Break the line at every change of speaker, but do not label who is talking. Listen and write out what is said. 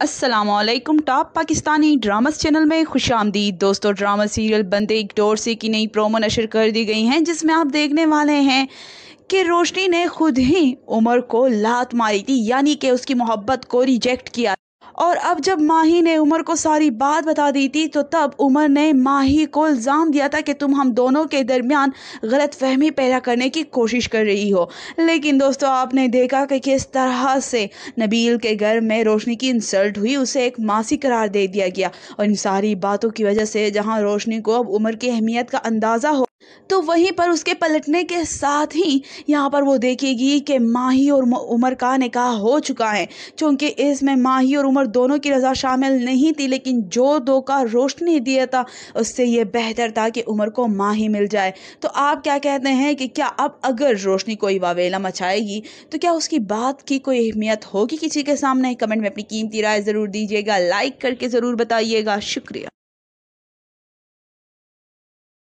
Aslam top Pakistani dramas channel में खुश आमदीद दोस्तों ड्रामा सीरियल बंदे एक डोर से की नई प्रोमो नशर कर दी गई हैं जिसमें आप देखने वाले हैं कि रोशनी ने खुद ही उमर को लात मारी थी यानी कि उसकी मोहब्बत को रिजेक्ट किया और अब जब माही ने उमर को सारी बात बता दी थी तो तब उमर ने माही को इल्ज़ाम दिया था कि तुम हम दोनों के दरमियान गलत फहमी पैदा करने की कोशिश कर रही हो लेकिन दोस्तों आपने देखा कि किस तरह से नबील के घर में रोशनी की इंसल्ट हुई उसे एक मासी करार दे दिया गया और इन सारी बातों की वजह से जहाँ रोशनी को अब उम्र की अहमियत का अंदाज़ा हो तो वहीं पर उसके पलटने के साथ ही यहाँ पर वो देखेगी कि माही और उमर का निकाह हो चुका है क्योंकि इसमें माही और उमर दोनों की रजा शामिल नहीं थी लेकिन जो दो का रोशनी दिया था उससे ये बेहतर था कि उमर को माही मिल जाए तो आप क्या कहते हैं कि क्या अब अगर रोशनी कोई वावेला मचाएगी तो क्या उसकी बात की कोई अहमियत होगी किसी के सामने कमेंट में अपनी कीमती राय ज़रूर दीजिएगा लाइक करके ज़रूर बताइएगा शुक्रिया